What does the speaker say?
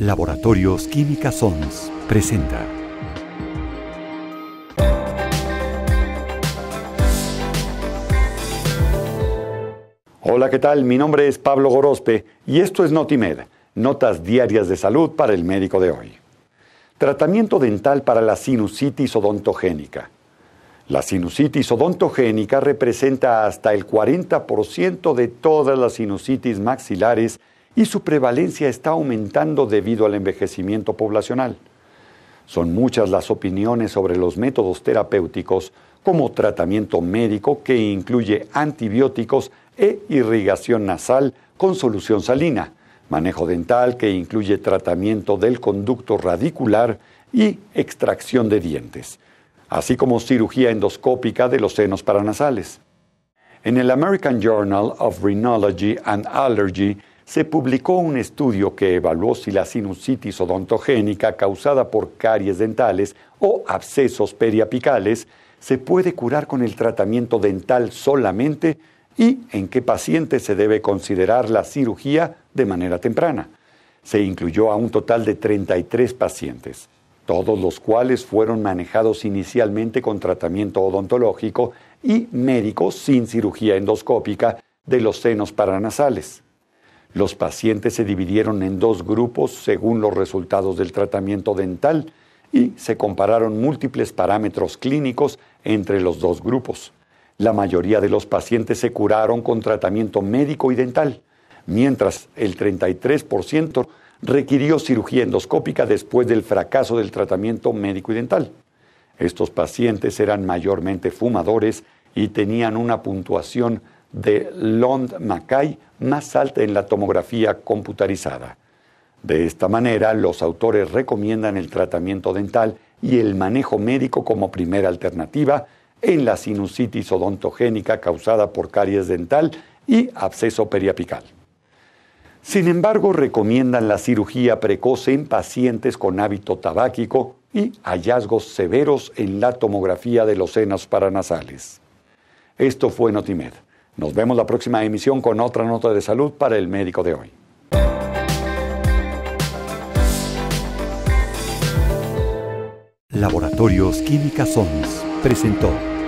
Laboratorios Química Sons presenta. Hola, ¿qué tal? Mi nombre es Pablo Gorospe y esto es Notimed, notas diarias de salud para el médico de hoy. Tratamiento dental para la sinusitis odontogénica. La sinusitis odontogénica representa hasta el 40% de todas las sinusitis maxilares y su prevalencia está aumentando debido al envejecimiento poblacional. Son muchas las opiniones sobre los métodos terapéuticos como tratamiento médico que incluye antibióticos e irrigación nasal con solución salina, manejo dental que incluye tratamiento del conducto radicular y extracción de dientes, así como cirugía endoscópica de los senos paranasales. En el American Journal of Rhinology and Allergy se publicó un estudio que evaluó si la sinusitis odontogénica causada por caries dentales o abscesos periapicales se puede curar con el tratamiento dental solamente y en qué pacientes se debe considerar la cirugía de manera temprana. Se incluyó a un total de 33 pacientes, todos los cuales fueron manejados inicialmente con tratamiento odontológico y médico sin cirugía endoscópica de los senos paranasales. Los pacientes se dividieron en dos grupos según los resultados del tratamiento dental y se compararon múltiples parámetros clínicos entre los dos grupos. La mayoría de los pacientes se curaron con tratamiento médico y dental, mientras el 33% requirió cirugía endoscópica después del fracaso del tratamiento médico y dental. Estos pacientes eran mayormente fumadores y tenían una puntuación de Lond Mackay más alta en la tomografía computarizada. De esta manera, los autores recomiendan el tratamiento dental y el manejo médico como primera alternativa en la sinusitis odontogénica causada por caries dental y absceso periapical. Sin embargo, recomiendan la cirugía precoz en pacientes con hábito tabáquico y hallazgos severos en la tomografía de los senos paranasales. Esto fue Notimed. Nos vemos la próxima emisión con otra nota de salud para el médico de hoy. Laboratorios Química Sons presentó